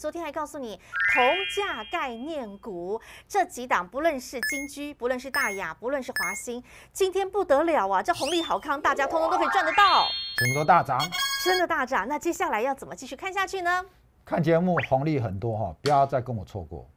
昨天还告诉你，铜价概念股这几档，不论是金居，不论是大雅，不论是华兴，今天不得了啊！这红利好康，大家通通都可以赚得到。怎么都大涨？真的大涨。那接下来要怎么继续看下去呢？看节目红利很多哈，不要再跟我错过。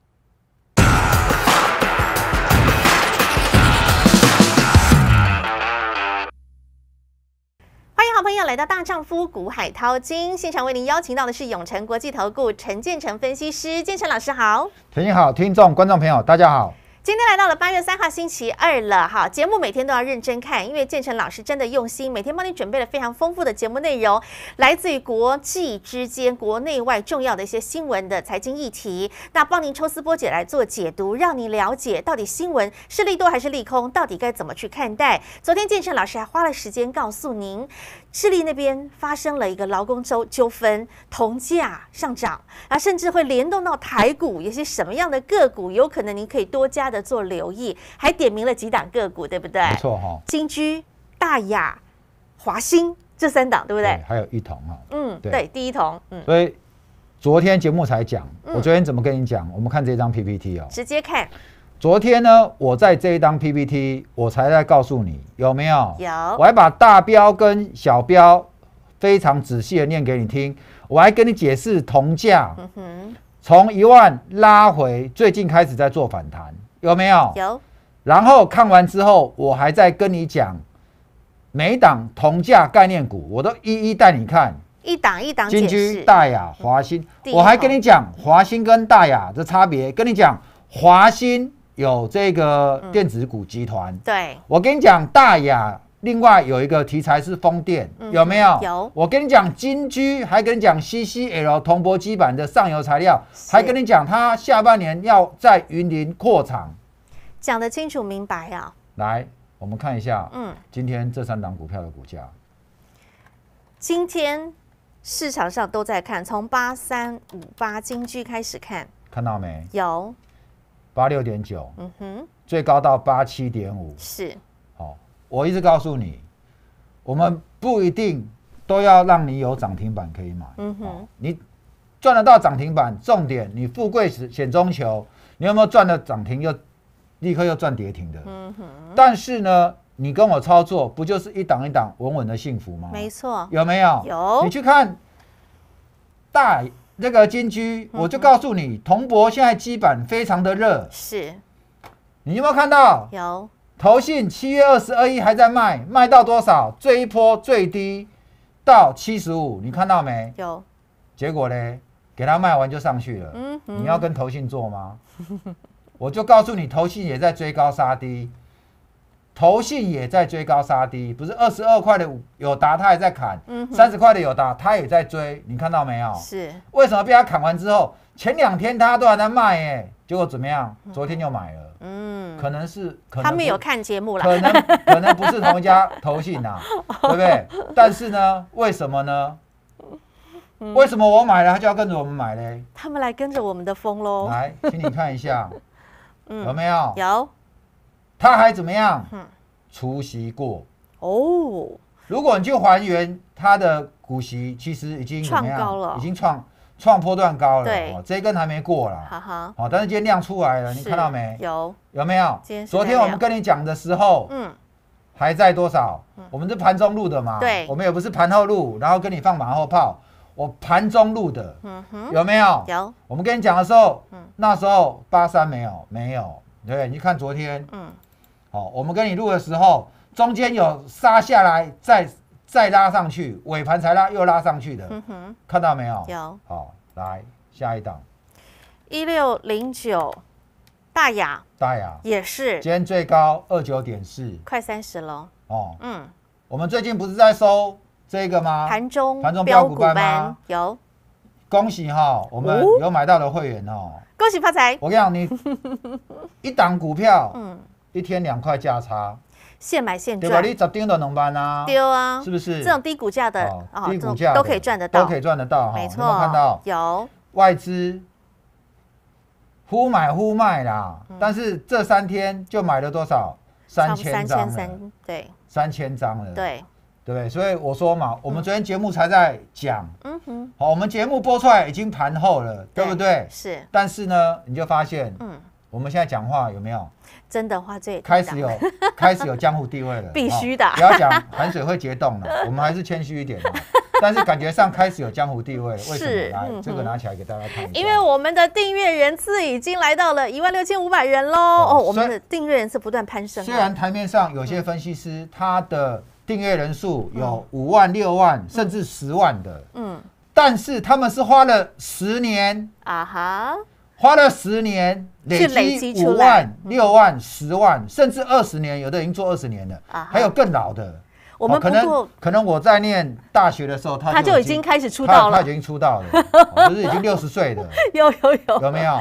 要来到大丈夫股海涛金现场，为您邀请到的是永城国际投顾陈建成分析师，建成老师好。陈英好，听众观众朋友大家好。今天来到了八月三号星期二了哈，节目每天都要认真看，因为建成老师真的用心，每天帮你准备了非常丰富的节目内容，来自于国际之间、国内外重要的一些新闻的财经议题，那帮您抽丝剥茧来做解读，让您了解到底新闻是利多还是利空，到底该怎么去看待。昨天建成老师还花了时间告诉您。智力那边发生了一个劳工周纠纷，铜价上涨，啊，甚至会联动到台股，有些什么样的个股有可能您可以多加的做留意，还点名了几档个股，对不对？没错哈，金居、大雅、华兴这三档，对不对？还有一同哈，嗯，对，第一同。嗯，所以昨天节目才讲，我昨天怎么跟你讲？我们看这张 PPT 哦，直接看。昨天呢，我在这一张 PPT，我才在告诉你有没有？有。我还把大标跟小标非常仔细的念给你听。我还跟你解释铜价，从一万拉回，最近开始在做反弹，有没有？有。然后看完之后，我还在跟你讲每档铜价概念股，我都一一带你看，一档一档，金居、大雅、华兴。我还跟你讲华兴跟大雅的差别，跟你讲华兴。有这个电子股集团，对，我跟你讲，大雅另外有一个题材是风电，有没有？有。我跟你讲，金居还跟你讲，CCL 铜箔基板的上游材料，还跟你讲，他下半年要在云林扩厂，讲得清楚明白啊！来，我们看一下，嗯，今天这三档股票的股价，今天市场上都在看，从八三五八金居开始看，看到没？有。八六点九，嗯哼，最高到八七点五，是，好，我一直告诉你，我们不一定都要让你有涨停板可以买，嗯哼，你赚得到涨停板，重点你富贵险中求，你有没有赚到涨停，又立刻又赚跌停的，嗯哼，但是呢，你跟我操作，不就是一档一档稳稳的幸福吗？没错，有没有？有，你去看大。那个金居，我就告诉你，铜箔现在基板非常的热，是，你有没有看到？有。投信七月二十二一还在卖，卖到多少？追一波最低到七十五，你看到没？有。结果呢？给他卖完就上去了。嗯。你要跟投信做吗？我就告诉你，投信也在追高杀低。头信也在追高杀低，不是二十二块的有达，他也在砍；三十块的有达，他也在追。你看到没有？是为什么被他砍完之后，前两天他都还在卖，哎，结果怎么样？昨天就买了。嗯，可能是可能他们有看节目了。可能可能不是同一家投信啊，对不对？但是呢，为什么呢？为什么我买了，他就要跟着我们买嘞？他们来跟着我们的风喽。来，请你看一下，嗯，有没有？有。他还怎么样？除出过哦。如果你去还原他的股息，其实已经怎么样？高了，已经创创波段高了。对，这一根还没过了。哈哈。好，但是今天量出来了，你看到没有？有有没有？昨天我们跟你讲的时候，嗯，还在多少？我们是盘中录的嘛？对，我们也不是盘后录，然后跟你放马后炮。我盘中录的，嗯哼，有没有？有。我们跟你讲的时候，嗯，那时候八三没有，没有，对，你看昨天，嗯。好，我们跟你录的时候，中间有杀下来，再再拉上去，尾盘才拉又拉上去的，看到没有？有。好，来下一档，一六零九大雅，大雅也是，今天最高二九点四，快三十了，哦，嗯，我们最近不是在收这个吗？盘中盘中标股吗？有，恭喜哈，我们有买到的会员哦，恭喜发财。我跟你讲，你 一档股票，嗯。一天两块价差，现买现赚，对吧？你砸定都能搬啊，丢啊，是不是？这种低股价的，低股价都可以赚得到，都可以赚得到，哈。有没有看到？有外资忽买忽卖啦，但是这三天就买了多少？三千张三，对，三千张了，对对对？所以我说嘛，我们昨天节目才在讲，嗯哼，好，我们节目播出来已经盘后了，对不对？是，但是呢，你就发现，嗯。我们现在讲话有没有真的话？最开始有 开始有江湖地位了，必须的。不要讲寒水会结冻了，我们还是谦虚一点。但是感觉上开始有江湖地位了，是这个拿起来给大家看。因为我们的订阅人次已经来到了一万六千五百人喽。哦，我们的订阅人次不断攀升。虽然台面上有些分析师他的订阅人数有五万、六万，甚至十万的，嗯，但是他们是花了十年啊哈。花了十年累积五万、六万、十万，甚至二十年，有的已经做二十年了，还有更老的。我们可能可能我在念大学的时候，他就已经开始出道了，他已经出道了，就 是已经六十岁的。有有有有没有？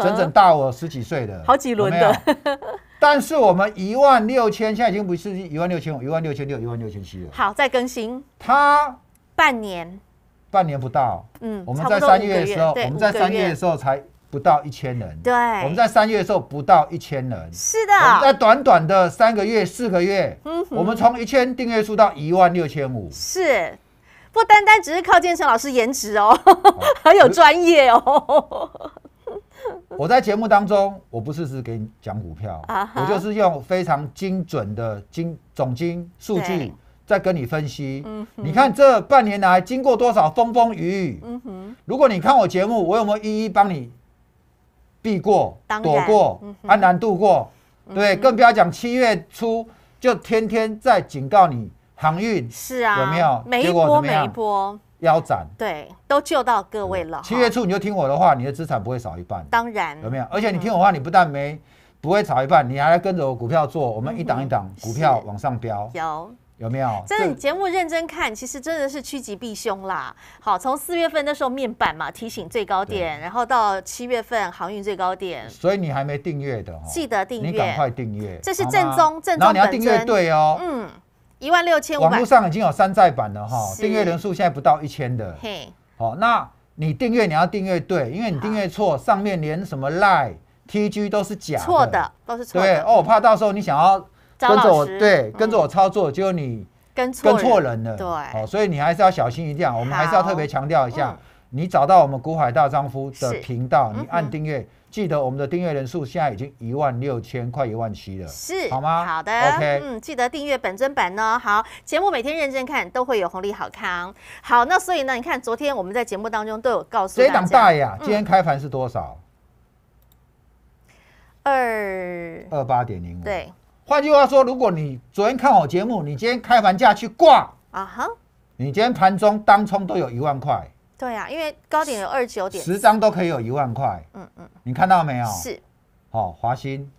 整整大我十几岁的。好几轮的。但是我们一万六千现在已经不是一万六千，五，一万六千六，一万六千七了。好，再更新。他半年，半年不到。嗯，我们在三月的时候，我们在三月的时候才。不到一千人，对，我们在三月的时候不到一千人，是的，在短短的三个月、四个月，嗯，我们从一千订阅数到一万六千五，是不单单只是靠健身老师颜值哦，很 有专业哦。我在节目当中，我不是是给你讲股票我就是用非常精准的经总经数据在跟你分析。你看这半年来经过多少风风雨雨，如果你看我节目，我有没有一一帮你？避过、躲过、安然度过，对，更不要讲七月初就天天在警告你航运，是啊，有没有？每一波每一波腰斩，对，都救到各位了。七月初你就听我的话，你的资产不会少一半，当然有没有？而且你听我话，你不但没不会少一半，你还跟着我股票做，我们一档一档股票往上飙。有没有？真你节目认真看，其实真的是趋吉避凶啦。好，从四月份那时候面板嘛提醒最高点，然后到七月份航运最高点。所以你还没订阅的，哦，记得订阅，你赶快订阅。这是正宗正宗然后你要订阅对哦，嗯，一万六千五百。网络上已经有山寨版了哈，订阅人数现在不到一千的。嘿，哦，那你订阅你要订阅对，因为你订阅错，上面连什么 Lie TG 都是假，错的都是错。对哦，我怕到时候你想要。跟着我对，跟着我操作，结果你跟错人了，对，好，所以你还是要小心一点。我们还是要特别强调一下，你找到我们古海大丈夫的频道，你按订阅，记得我们的订阅人数现在已经一万六千，快一万七了，是好吗？好的，OK，嗯，记得订阅本尊版呢。好，节目每天认真看，都会有红利好康。好，那所以呢，你看昨天我们在节目当中都有告诉谁挡大呀？今天开盘是多少？二二八点零五，对。换句话说，如果你昨天看我节目，你今天开盘价去挂啊哈，你今天盘中当冲都有一万块。对啊，因为高点有二九点，十张都可以有一万块。嗯嗯，你看到没有？是。好，华兴，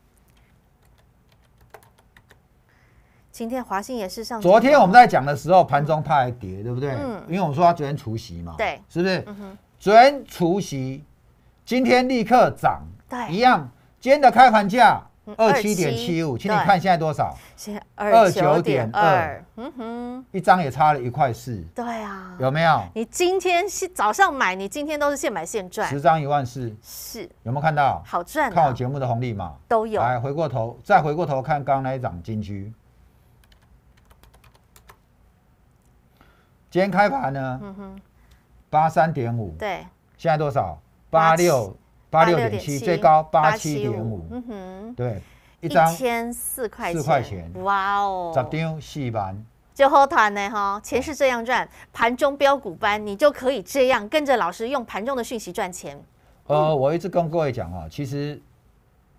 今天华兴也是上。昨天我们在讲的时候，盘中它还跌，对不对？嗯。因为我说它昨天除夕嘛。对。是不是？嗯哼。昨天除夕，今天立刻涨。对。一样，今天的开盘价。二七点七五，请你看现在多少？现二九点二，嗯哼，一张也差了一块四。对啊，有没有？你今天是早上买，你今天都是现买现赚，十张一万四。是，有没有看到？好赚，看我节目的红利嘛。都有。来回过头，再回过头看刚一涨金去。今天开盘呢？嗯哼，八三点五。对。现在多少？八六。八六点七，最高八七点五，嗯哼，对，一张千四块，四块钱，哇哦，十张四万，就好团呢哈，钱是这样赚，盘中标股班，你就可以这样跟着老师用盘中的讯息赚钱。呃，我一直跟各位讲啊，其实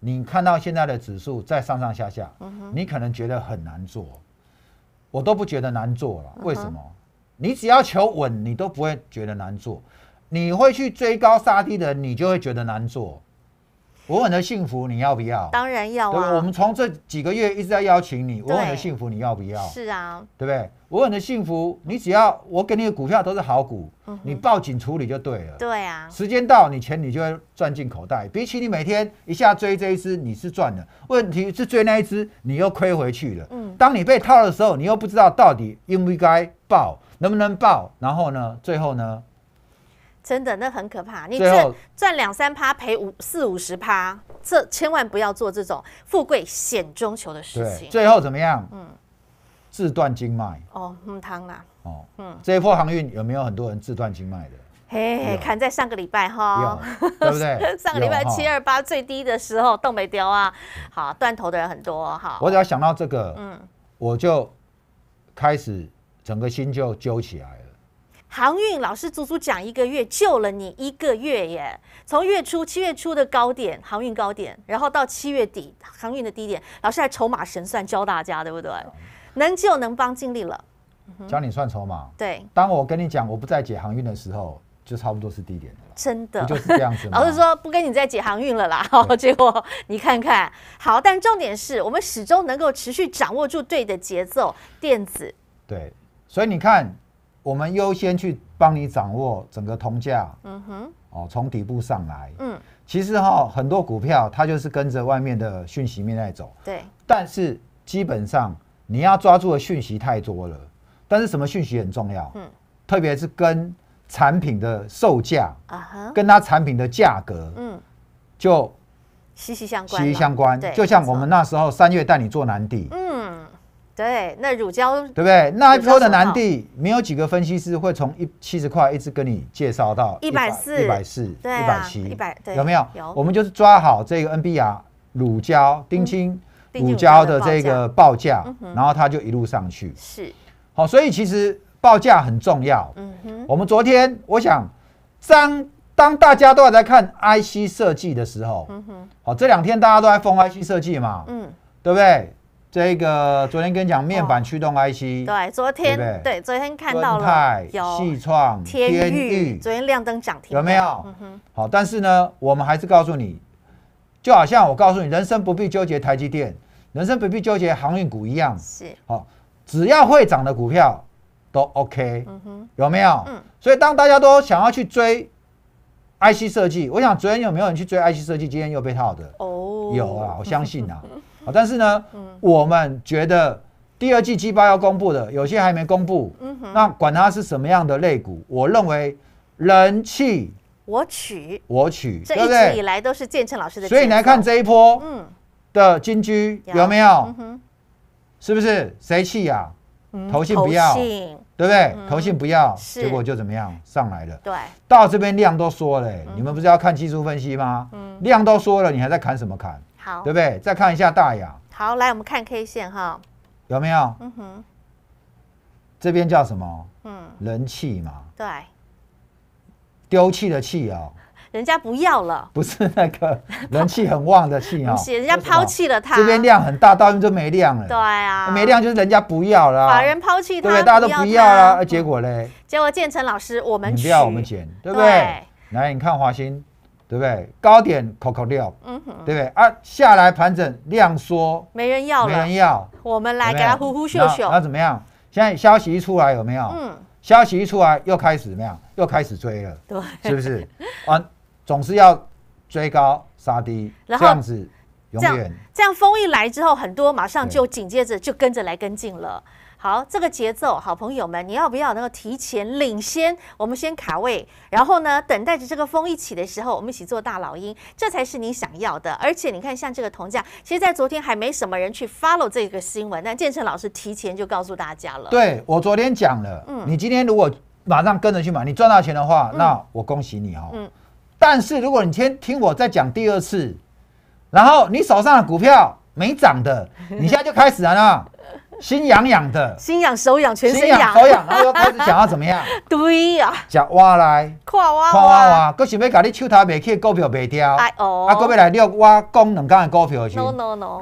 你看到现在的指数在上上下下，嗯哼，你可能觉得很难做，我都不觉得难做了，为什么？你只要求稳，你都不会觉得难做。你会去追高杀低的，人，你就会觉得难做。我稳的幸福，你要不要？当然要。对，我们从这几个月一直在邀请你，我稳的幸福，你要不要？是啊，对不对？我稳的幸福，你只要我给你的股票都是好股，你报警处理就对了。对啊，时间到，你钱你就会赚进口袋。比起你每天一下追这一只，你是赚的。问题是追那一只，你又亏回去了。嗯，当你被套的时候，你又不知道到底应不应该报，能不能报？然后呢，最后呢？真的，那很可怕。你赚赚两三趴，赔五四五十趴，这千万不要做这种富贵险中求的事情。最后怎么样？嗯，自断经脉。哦，木汤啦。哦，嗯，这一波航运有没有很多人自断经脉的？嘿，看在上个礼拜哈，对不对？上个礼拜七二八最低的时候，东北调啊，好断头的人很多哈。我只要想到这个，嗯，我就开始整个心就揪起来了。航运老师足足讲一个月，救了你一个月耶！从月初七月初的高点，航运高点，然后到七月底航运的低点，老师还筹码神算教大家，对不对？能救能帮尽力了，教你算筹码。对，当我跟你讲我不再解航运的时候，就差不多是低点的，真的就是这样子。老师说不跟你再解航运了啦，结果你看看，好，但重点是我们始终能够持续掌握住对的节奏，电子对，所以你看。我们优先去帮你掌握整个铜价，嗯哼，哦，从底部上来，嗯，其实哈，很多股票它就是跟着外面的讯息面在走，对，但是基本上你要抓住的讯息太多了，但是什么讯息很重要？嗯，特别是跟产品的售价，啊哈，跟它产品的价格，嗯，就息息相关，息息相关，就像我们那时候三月带你做南地。对，那乳胶对不对？那 IPO 的难地，没有几个分析师会从一七十块一直跟你介绍到一百四、一百四、一百七、一百，有没有？有。我们就是抓好这个 n b r 乳胶、丁青乳胶的这个报价，然后它就一路上去。是。好，所以其实报价很重要。嗯哼。我们昨天，我想，当当大家都在看 IC 设计的时候，嗯哼。好，这两天大家都在封 IC 设计嘛，嗯，对不对？这个昨天跟你讲面板驱动 IC，对，昨天对，昨天看到了，有，细创、天域，昨天亮灯涨停，有没有？好，但是呢，我们还是告诉你，就好像我告诉你，人生不必纠结台积电，人生不必纠结航运股一样，是，好，只要会涨的股票都 OK，嗯哼，有没有？嗯，所以当大家都想要去追 IC 设计，我想昨天有没有人去追 IC 设计，今天又被套的？哦，有啊，我相信啊。但是呢，我们觉得第二季七八要公布的，有些还没公布。嗯那管它是什么样的类股，我认为人气我取，我取，这一直以来都是建成老师的。所以你来看这一波，嗯，的金居有没有？嗯是不是谁气呀？投信不要，对不对？投信不要，结果就怎么样上来了？对，到这边量都缩了，你们不是要看技术分析吗？量都缩了，你还在砍什么砍？好，对不对？再看一下大雅。好，来我们看 K 线哈。有没有？嗯哼。这边叫什么？嗯，人气嘛。对。丢弃的弃啊。人家不要了。不是那个 人气很旺的气，哦，人家抛弃了他。这边量很大，到就没量了。对啊。没量就是人家不要了。把人抛弃，对，大家都不要了，结果嘞？结果建成老师，我们不要我们捡，对不对？来，你看华兴。对不对？高点扣扣六，嗯，对不对？啊，下来盘整量缩，没人要，没人要，我们来给他呼呼秀秀。那怎么样？现在消息一出来有没有？嗯，消息一出来又开始怎么样？又开始追了，对，是不是？啊，总是要追高杀低，这样子永远这样风一来之后，很多马上就紧接着就跟着来跟进。了。好，这个节奏，好朋友们，你要不要能够提前领先？我们先卡位，然后呢，等待着这个风一起的时候，我们一起做大老鹰，这才是你想要的。而且你看，像这个铜价，其实，在昨天还没什么人去 follow 这个新闻，但建成老师提前就告诉大家了。对我昨天讲了，嗯，你今天如果马上跟着去买，你赚到钱的话，那我恭喜你哦。嗯。但是如果你先听我再讲第二次，然后你手上的股票没涨的，你现在就开始了呢。心痒痒的，心痒手痒，全身痒，手痒，然后又开始想要怎么样？对呀，吃蛙来蛙，看蛙蛙，搁想要甲你手头袂起股票卖掉，啊，搁要来约我讲两家的股票去，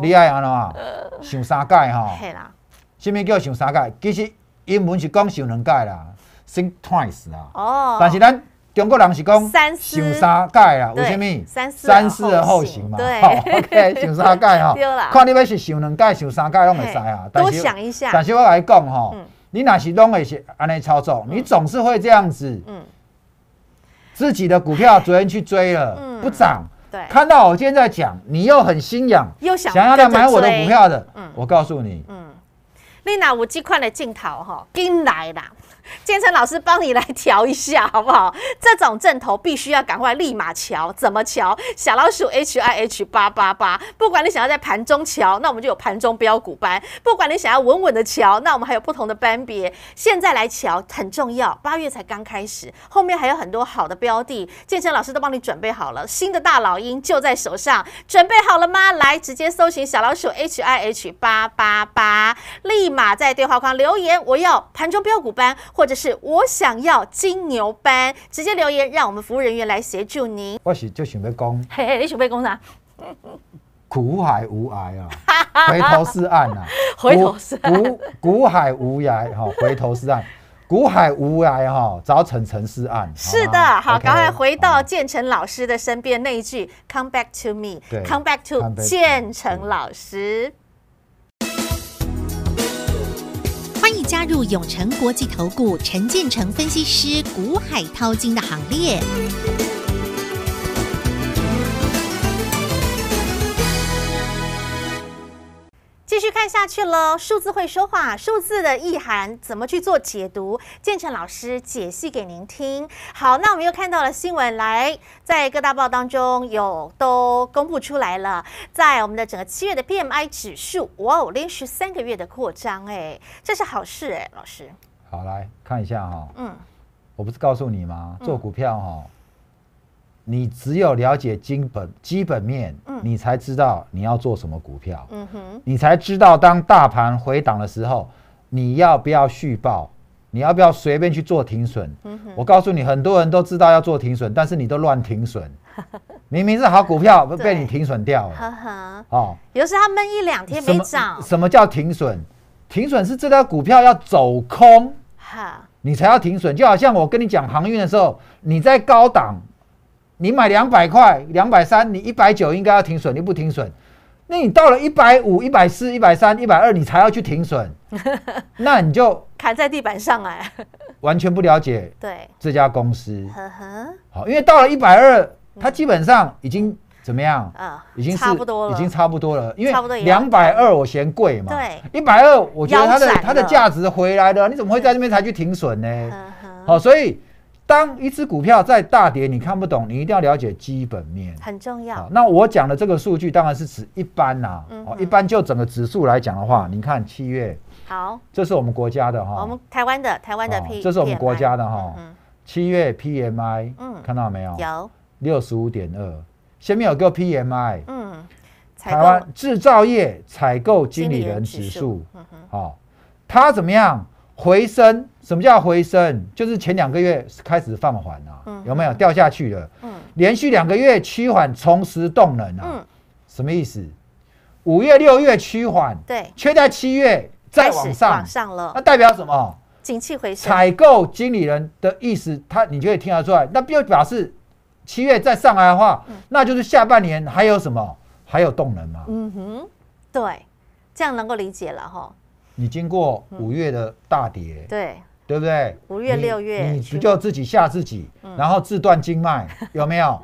你爱安怎啊？想三届哈？是啦，虾米叫想三届？其实英文是讲想两届啦，think twice 啊。哦，但是咱。中国人是讲想三改啦，为甚物？三思而后行嘛。对，o k 想三改哈，看你要是想两改、想三改，拢会使啊。多想一下。但是我来讲哈，你哪是拢会是安尼操作，你总是会这样子。嗯。自己的股票昨天去追了，不涨。对。看到我今天在讲，你又很心痒，又想想要来买我的股票的。嗯，我告诉你。嗯。你哪有这款的镜头？哈，进来啦！建成老师帮你来调一下好不好？这种阵头必须要赶快立马调，怎么调？小老鼠 H I H 八八八，不管你想要在盘中调，那我们就有盘中标股班；不管你想要稳稳的调，那我们还有不同的班别。现在来调很重要，八月才刚开始，后面还有很多好的标的，建成老师都帮你准备好了，新的大老鹰就在手上，准备好了吗？来直接搜寻小老鼠 H I H 八八八，立马在对话框留言，我要盘中标股班。或者是我想要金牛班，直接留言，让我们服务人员来协助您。我是就想要讲，嘿嘿，你想备讲啥？苦海无涯啊，回头是岸啊，回头是古古海无涯哈，回头是岸。苦海无涯哈，早成成是岸。是的，好，赶快回到建成老师的身边，那一句 “come back to me”，“come back to” 建成老师。入永诚国际投顾陈建成分析师股海涛金的行列。继续看下去喽，数字会说话，数字的意涵怎么去做解读？建成老师解析给您听。好，那我们又看到了新闻，来，在各大报当中有都公布出来了，在我们的整个七月的 PMI 指数，哇哦，连续三个月的扩张，哎，这是好事哎，老师。好，来看一下哈，嗯，我不是告诉你吗？做股票哈。你只有了解基本基本面，你才知道你要做什么股票，你才知道当大盘回档的时候，你要不要续报，你要不要随便去做停损。我告诉你，很多人都知道要做停损，但是你都乱停损，明明是好股票，被你停损掉了。哦，有时他闷一两天没涨。什么叫停损？停损是这条股票要走空，你才要停损。就好像我跟你讲航运的时候，你在高档。你买两百块，两百三，你一百九应该要停损，你不停损，那你到了一百五、一百四、一百三、一百二，你才要去停损，那你就砍在地板上哎，完全不了解。对，这家公司。好，因为到了一百二，它基本上已经怎么样？已经是差不多了，已经差不多了。因为两百二，我嫌贵嘛。对。一百二，我觉得它的它的价值回来了，你怎么会在那边才去停损呢？好，所以。当一只股票在大跌，你看不懂，你一定要了解基本面，很重要。那我讲的这个数据当然是指一般啦，哦，一般就整个指数来讲的话，你看七月，好，这是我们国家的哈，我们台湾的台湾的 P，这是我们国家的哈，七月 P M I，嗯，看到没有？有六十五点二，下面有个 P M I，嗯，台湾制造业采购经理人指数，好，它怎么样？回升？什么叫回升？就是前两个月开始放缓啊，有没有掉下去了？嗯，连续两个月趋缓，重拾动能啊。嗯，什么意思？五月、六月趋缓，对，缺掉七月再往上，往上了。那代表什么？景气回升。采购经理人的意思，他你就可以听得出来。那就表示七月再上来的话，那就是下半年还有什么？还有动能吗？嗯哼，对，这样能够理解了哈。你经过五月的大跌，对对不对？五月、六月，你不就自己吓自己，然后自断经脉，有没有？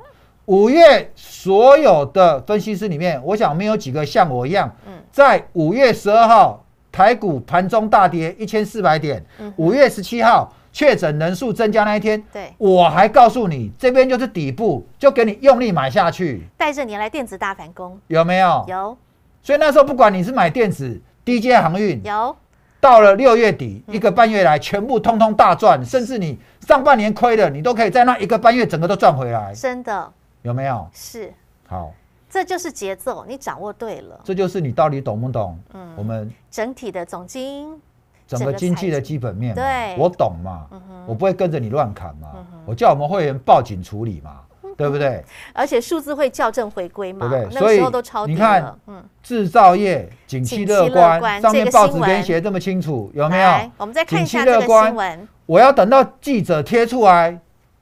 五月所有的分析师里面，我想没有几个像我一样，在五月十二号台股盘中大跌一千四百点，五月十七号确诊人数增加那一天，对我还告诉你这边就是底部，就给你用力买下去，带着你来电子大反攻，有没有？有。所以那时候不管你是买电子。低阶航运有到了六月底一个半月来，全部通通大赚，甚至你上半年亏的，你都可以在那一个半月整个都赚回来。真的有没有？是好，这就是节奏，你掌握对了。这就是你到底懂不懂？嗯，我们整体的总经，整个经济的基本面对，我懂嘛，我不会跟着你乱砍嘛，我叫我们会员报警处理嘛。对不对？而且数字会校正回归嘛？对不对？那时候都超低了。嗯，制造业景气乐观，上面报纸编写这么清楚，有没有？我们再看一下这个新闻。我要等到记者贴出来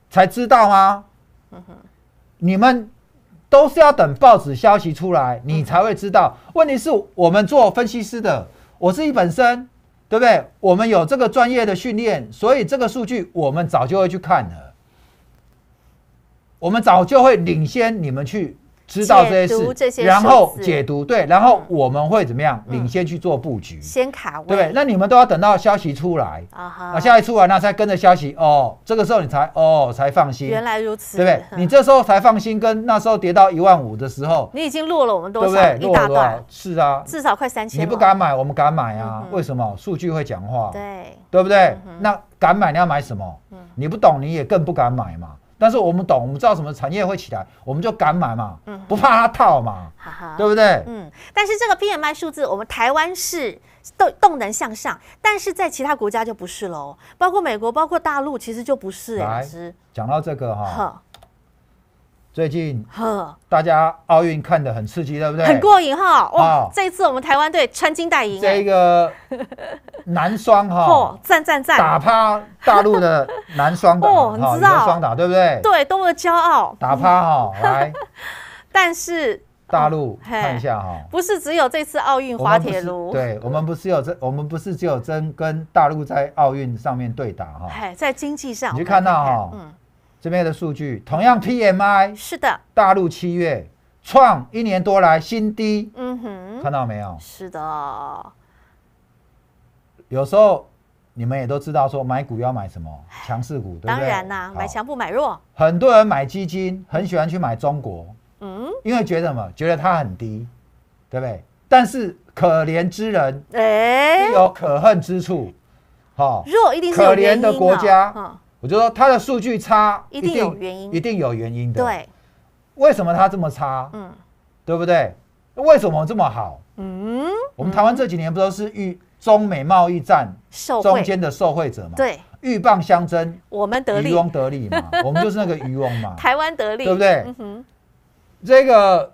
才知道吗？嗯哼，你们都是要等报纸消息出来，你才会知道。问题是我们做分析师的，我自己本身，对不对？我们有这个专业的训练，所以这个数据我们早就会去看了。我们早就会领先你们去知道这些事，然后解读对，然后我们会怎么样领先去做布局？先卡对，那你们都要等到消息出来啊，啊，消息出来那才跟着消息哦，这个时候你才哦才放心。原来如此，对不对？你这时候才放心，跟那时候跌到一万五的时候，你已经落了我们多少？对不对？落了多少？是啊，至少快三千。你不敢买，我们敢买啊？为什么？数据会讲话，对对不对？那敢买你要买什么？嗯，你不懂你也更不敢买嘛。但是我们懂，我们知道什么产业会起来，我们就敢买嘛，嗯，不怕它套嘛，哈哈，对不对？嗯，但是这个 P M I 数字，我们台湾是动动能向上，但是在其他国家就不是喽，包括美国，包括大陆，其实就不是哎。讲到这个哈。最近，呵，大家奥运看得很刺激，对不对？很过瘾哈！哇，这一次我们台湾队穿金戴银，这个 男双哈，赞赞赞，打趴大陆的男双，哦，你知道双打对不对？对，多么的骄傲，打趴哈，来。但是大陆看一下哈，不是只有这次奥运滑铁卢，对我们不是有争，我们不是只有争跟大陆在奥运上面对打哈。嘿，在经济上，你就看到哈，嗯。这边的数据同样 P M I 是的，大陆七月创一年多来新低，嗯哼，看到没有？是的，有时候你们也都知道说买股要买什么强势股，对不对？当然啦，买强不买弱。很多人买基金很喜欢去买中国，嗯，因为觉得什么？觉得它很低，对不对？但是可怜之人，哎，有可恨之处，好弱一定可怜的国家。我就说，它的数据差，一定有原因，一定有原因的。对，为什么它这么差？嗯，对不对？为什么这么好？嗯，我们台湾这几年不都是与中美贸易战中间的受惠者嘛？对，鹬蚌相争，我们得渔翁得利嘛？我们就是那个渔翁嘛？台湾得利，对不对？嗯哼，这个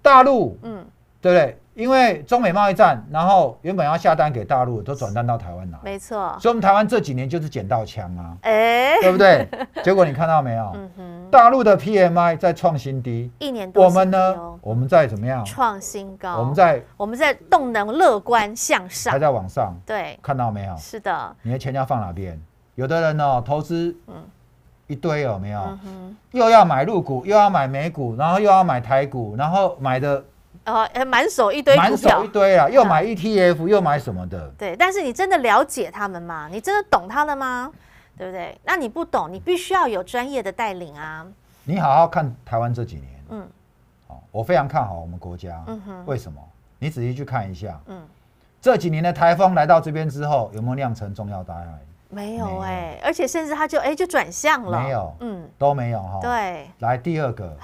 大陆，嗯，对不对？因为中美贸易战，然后原本要下单给大陆，都转单到台湾来。没错，所以我们台湾这几年就是捡到枪啊，哎，对不对？结果你看到没有？嗯哼。大陆的 PMI 在创新低，一年多。我们呢？我们在怎么样？创新高。我们在，我们在动能乐观向上，还在往上。对，看到没有？是的。你的钱要放哪边？有的人呢，投资嗯一堆有没有？又要买入股，又要买美股，然后又要买台股，然后买的。呃，满手一堆，满手一堆啊！又买 ETF，又买什么的？对，但是你真的了解他们吗？你真的懂他了吗？对不对？那你不懂，你必须要有专业的带领啊！你好好看台湾这几年，嗯，好，我非常看好我们国家，嗯哼，为什么？你仔细去看一下，嗯，这几年的台风来到这边之后，有没有酿成重要大害？没有哎，而且甚至他就哎就转向了，没有，嗯，都没有哈。对，来第二个，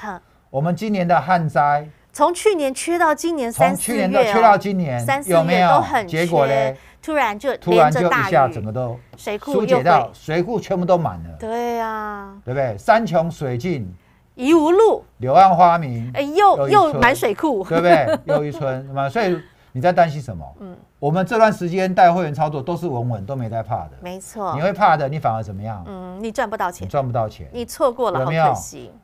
我们今年的旱灾。从去年缺到今年，从去年缺到今年，有没有？结果呢？突然就突然就一下，整个都水库到水库全部都满了。对啊，对不对？山穷水尽，疑无路，柳暗花明。哎，又又满水库，对不对？又一村，是吗？所以。你在担心什么？嗯，我们这段时间带会员操作都是稳稳，都没带怕的。没错，你会怕的，你反而怎么样？嗯，你赚不到钱。赚不到钱，你错过了，有没有？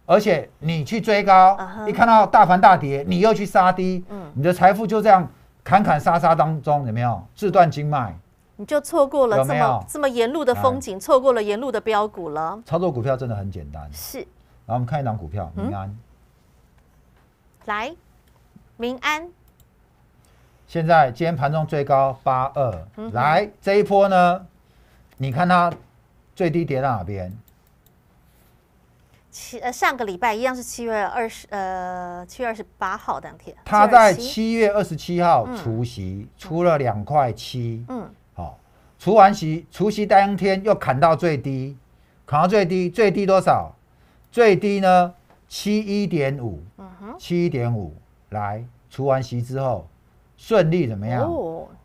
而且你去追高，一看到大盘大跌，你又去杀低，你的财富就这样砍砍杀杀当中有没有？自断经脉，你就错过了这么这么沿路的风景，错过了沿路的标股了。操作股票真的很简单。是，然后我们看一档股票，民安。来，民安。现在今天盘中最高八二，来这一波呢？你看它最低跌到哪边？七呃，上个礼拜一样是七月二十呃七月二十八号当天，他在七月二十七号除夕出了两块七，嗯，好，除完席，除夕当天又砍到最低，砍到最低最低多少？最低呢七一点五，嗯哼，七一点五，来除完席之后。顺利怎么样？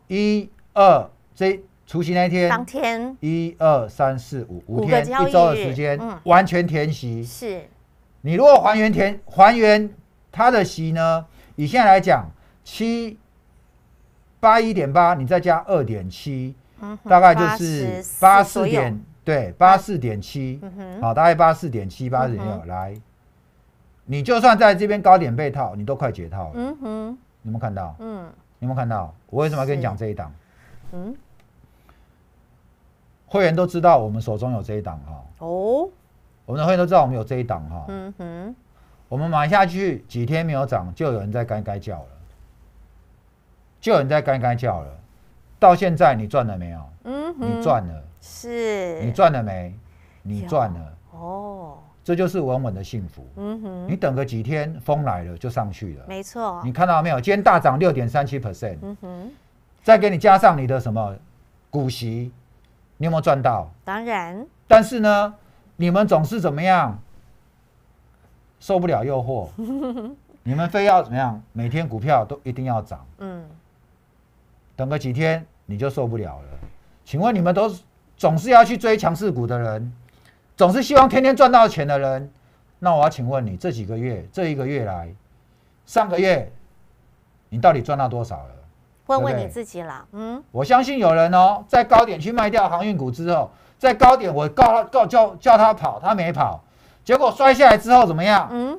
一二，这除夕那一天，当天，一二三四五，五天一周的时间，完全填息。是，你如果还原填还原它的息呢？以现在来讲，七八一点八，你再加二点七，大概就是八四点，对，八四点七，好，大概八四点七八点六来，你就算在这边高点被套，你都快解套了。嗯哼。有没有看到？嗯，没有看到？我为什么要跟你讲这一档？嗯，会员都知道我们手中有这一档哈。哦，我们的会员都知道我们有这一档哈。嗯哼，我们买下去几天没有涨，就有人在该该叫了，就有人在该该叫了。到现在你赚了没有？嗯哼，你赚了，是，你赚了没？你赚了。这就是稳稳的幸福。嗯哼，你等个几天，风来了就上去了。没错，你看到没有？今天大涨六点三七 percent。嗯哼，再给你加上你的什么股息，你有没有赚到？当然。但是呢，你们总是怎么样？受不了诱惑？你们非要怎么样？每天股票都一定要涨？嗯。等个几天你就受不了了？请问你们都是总是要去追强势股的人？总是希望天天赚到钱的人，那我要请问你，这几个月、这一个月来，上个月你到底赚到多少了？问问你自己啦。嗯，我相信有人哦，在高点去卖掉航运股之后，在高点我告告叫叫他跑，他没跑，结果摔下来之后怎么样？嗯，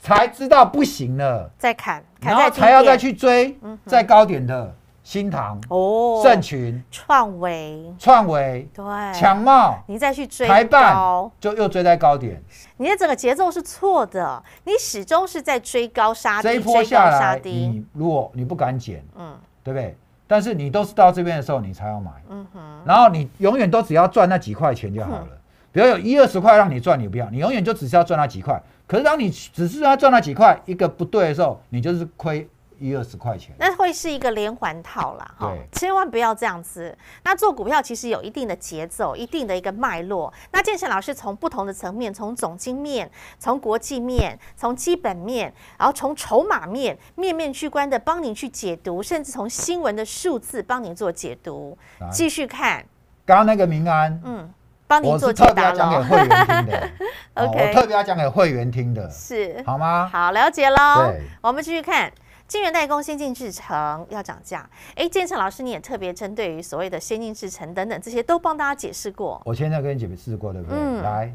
才知道不行了，再砍，然后才要再去追，再高点的。新塘哦，盛群创维，创维对，强茂，你再去追台办，就又追在高点。你的整个节奏是错的，你始终是在追高杀低，追高杀低。你如果你不敢减，嗯，对不对？但是你都是到这边的时候你才要买，嗯哼。然后你永远都只要赚那几块钱就好了，比如有一二十块让你赚，你不要，你永远就只是要赚那几块。可是当你只是要赚那几块，一个不对的时候，你就是亏。一二十块钱，那会是一个连环套啦。哈，千万不要这样子。那做股票其实有一定的节奏，一定的一个脉络。那建强老师从不同的层面，从总经面、从国际面、从基本面，然后从筹码面，面面俱观的帮您去解读，甚至从新闻的数字帮您做解读。继续看，刚刚那个民安，嗯，帮您我是特别讲给会员听的，OK，我特别要讲给会员听的是好吗？好，了解喽。我们继续看。新源代工先进制程要涨价，哎，建成老师，你也特别针对于所谓的先进制程等等这些都帮大家解释过。我现在跟你解释过，对不对？嗯。来，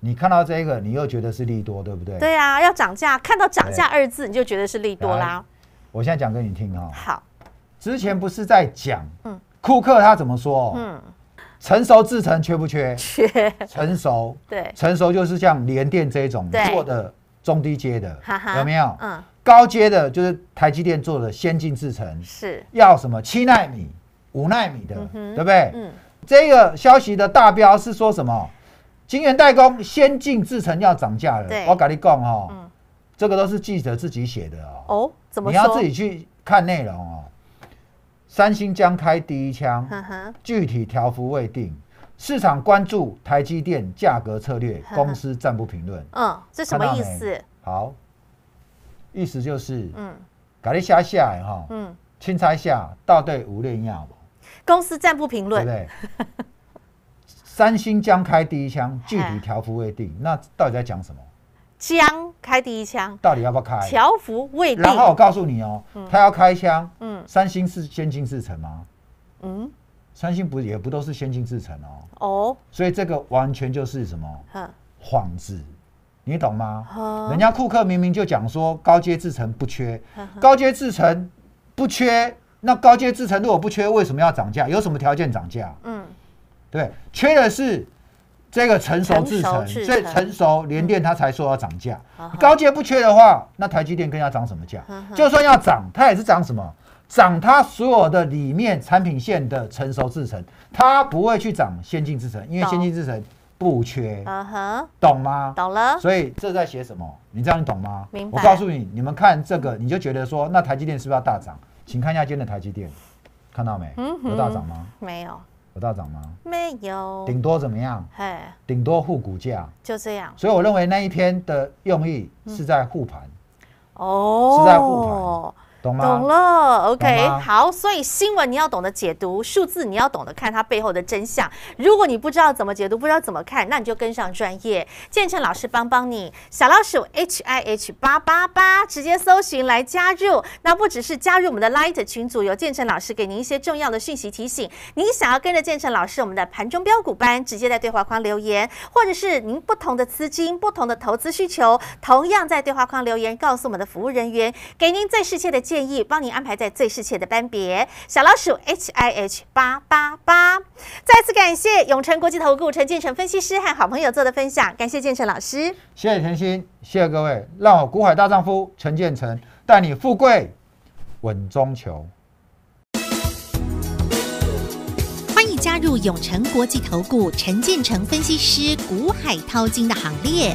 你看到这个，你又觉得是利多，对不对？对啊，要涨价，看到涨价二字，你就觉得是利多啦。我现在讲给你听啊。好。之前不是在讲，嗯，库克他怎么说？嗯，成熟制程缺不缺？缺。成熟，对。成熟就是像联电这种做的中低阶的，有没有？嗯。高阶的就是台积电做的先进制程，是要什么七纳米、五纳米的，对不对？嗯，这个消息的大标是说什么？晶圆代工先进制程要涨价了。我跟你讲哦，嗯，这个都是记者自己写的哦。哦，你要自己去看内容哦。三星将开第一枪，具体条幅未定，市场关注台积电价格策略，公司暂不评论。嗯，这什么意思？好。意思就是，嗯，搞一下下哈，嗯，清查下，大队无列亚公司暂不评论。对不对？三星将开第一枪，具体条幅未定。那到底在讲什么？将开第一枪，到底要不要开？条幅未定。然后我告诉你哦，他要开枪。嗯，三星是先进制程吗？嗯，三星不也不都是先进制程哦？哦。所以这个完全就是什么？幌子。你懂吗？人家库克明明就讲说高阶制程不缺，高阶制程不缺，那高阶制程如果不缺，为什么要涨价？有什么条件涨价？嗯，对，缺的是这个成熟制程，以成熟连电他才说要涨价。高阶不缺的话，那台积电更要涨什么价？就算要涨，它也是涨什么？涨它所有的里面产品线的成熟制程，它不会去涨先进制程，因为先进制程。不缺，懂吗？懂了。所以这在写什么？你这样你懂吗？明白。我告诉你，你们看这个，你就觉得说，那台积电是不是要大涨？请看一下今天的台积电，看到没？有大涨吗？没有。有大涨吗？没有。顶多怎么样？哎。顶多护股价。就这样。所以我认为那一天的用意是在护盘。哦。是在护盘。懂了，OK，好，所以新闻你要懂得解读，数字你要懂得看它背后的真相。如果你不知道怎么解读，不知道怎么看，那你就跟上专业，建成老师帮帮你。小老鼠 H I H 八八八，直接搜寻来加入。那不只是加入我们的 Light 群组，由建成老师给您一些重要的讯息提醒。您想要跟着建成老师我们的盘中标股班，直接在对话框留言，或者是您不同的资金、不同的投资需求，同样在对话框留言，告诉我们的服务人员，给您最适切的建。建议帮您安排在最适切的班别，小老鼠 h i h 八八八。再次感谢永诚国际投顾陈建成分析师和好朋友做的分享，感谢建成老师，谢谢甜心，谢谢各位，让我古海大丈夫陈建成带你富贵稳中求。欢迎加入永诚国际投顾陈建成分析师古海淘金的行列。